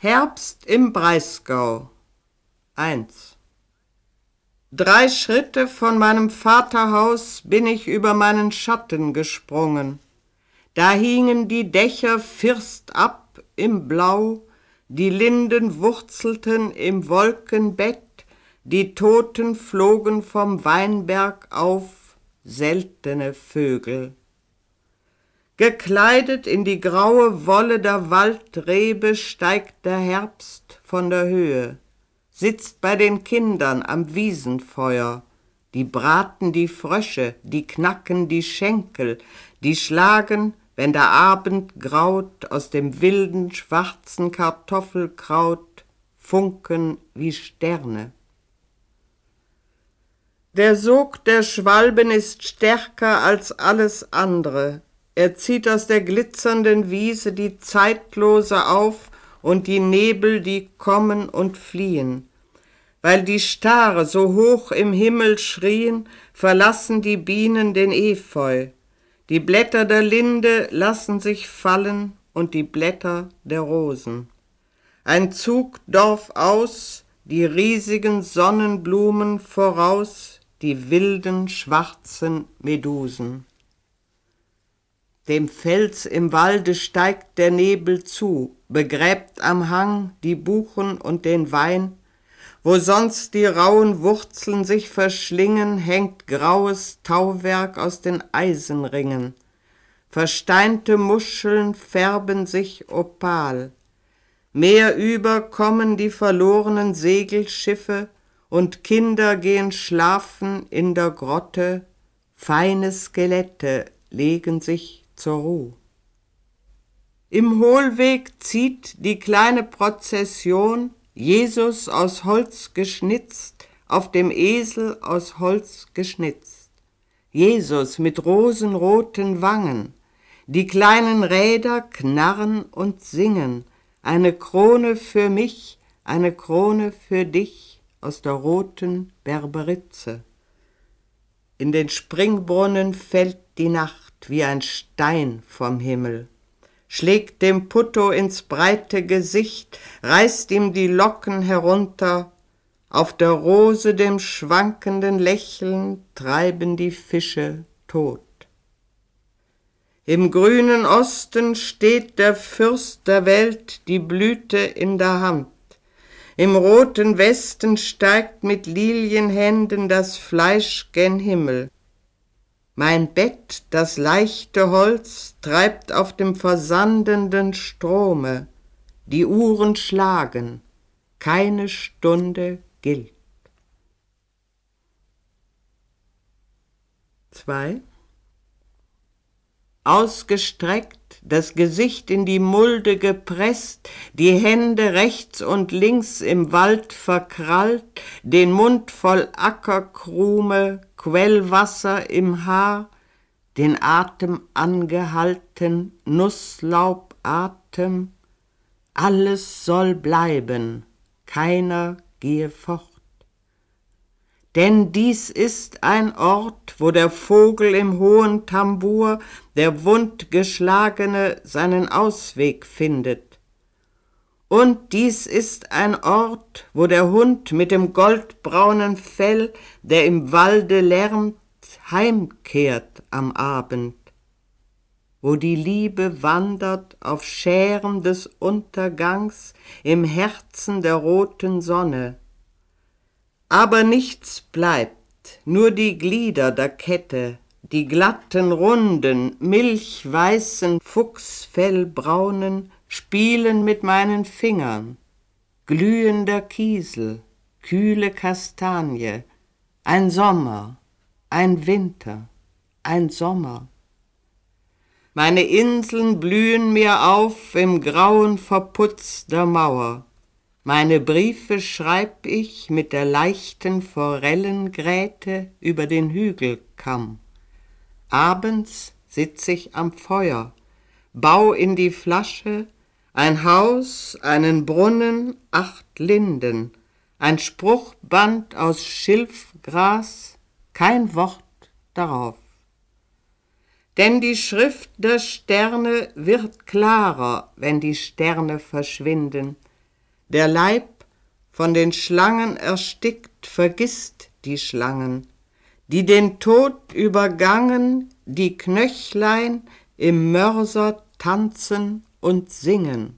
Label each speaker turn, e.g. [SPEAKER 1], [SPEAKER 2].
[SPEAKER 1] Herbst im Breisgau 1 Drei Schritte von meinem Vaterhaus bin ich über meinen Schatten gesprungen. Da hingen die Dächer first ab im Blau, die Linden wurzelten im Wolkenbett, die Toten flogen vom Weinberg auf, seltene Vögel. Gekleidet in die graue Wolle der Waldrebe steigt der Herbst von der Höhe, sitzt bei den Kindern am Wiesenfeuer, die braten die Frösche, die knacken die Schenkel, die schlagen, wenn der Abend graut, aus dem wilden schwarzen Kartoffelkraut Funken wie Sterne. Der Sog der Schwalben ist stärker als alles andere, er zieht aus der glitzernden Wiese die Zeitlose auf und die Nebel, die kommen und fliehen. Weil die Stare so hoch im Himmel schrien, verlassen die Bienen den Efeu. Die Blätter der Linde lassen sich fallen und die Blätter der Rosen. Ein Zug dorf aus, die riesigen Sonnenblumen voraus, die wilden schwarzen Medusen. Dem Fels im Walde steigt der Nebel zu, begräbt am Hang die Buchen und den Wein. Wo sonst die rauen Wurzeln sich verschlingen, hängt graues Tauwerk aus den Eisenringen. Versteinte Muscheln färben sich opal. Meerüber kommen die verlorenen Segelschiffe und Kinder gehen schlafen in der Grotte. Feine Skelette legen sich zur Ruhe. Im Hohlweg zieht die kleine Prozession Jesus aus Holz geschnitzt, auf dem Esel aus Holz geschnitzt. Jesus mit rosenroten Wangen, die kleinen Räder knarren und singen, eine Krone für mich, eine Krone für dich aus der roten Berberitze. In den Springbrunnen fällt die Nacht wie ein Stein vom Himmel, schlägt dem Putto ins breite Gesicht, reißt ihm die Locken herunter, auf der Rose dem schwankenden Lächeln treiben die Fische tot. Im grünen Osten steht der Fürst der Welt die Blüte in der Hand. Im roten Westen steigt mit Lilienhänden das Fleisch gen Himmel. Mein Bett, das leichte Holz, treibt auf dem versandenden Strome, die Uhren schlagen, keine Stunde gilt. 2. Ausgestreckt das Gesicht in die Mulde gepresst, die Hände rechts und links im Wald verkrallt, den Mund voll Ackerkrume, Quellwasser im Haar, den Atem angehalten, Nusslaubatem, alles soll bleiben, keiner gehe fort denn dies ist ein Ort, wo der Vogel im hohen Tambour, der Wundgeschlagene, seinen Ausweg findet. Und dies ist ein Ort, wo der Hund mit dem goldbraunen Fell, der im Walde lärmt, heimkehrt am Abend, wo die Liebe wandert auf Schären des Untergangs im Herzen der roten Sonne aber nichts bleibt, nur die Glieder der Kette, die glatten, runden, milchweißen, fuchsfellbraunen spielen mit meinen Fingern. Glühender Kiesel, kühle Kastanie, ein Sommer, ein Winter, ein Sommer. Meine Inseln blühen mir auf im grauen Verputz der Mauer. Meine Briefe schreib ich mit der leichten Forellengräte über den Hügelkamm. Abends sitz ich am Feuer, bau in die Flasche ein Haus, einen Brunnen, acht Linden, ein Spruchband aus Schilfgras, kein Wort darauf. Denn die Schrift der Sterne wird klarer, wenn die Sterne verschwinden der Leib von den Schlangen erstickt, vergisst die Schlangen, die den Tod übergangen, die Knöchlein im Mörser tanzen und singen.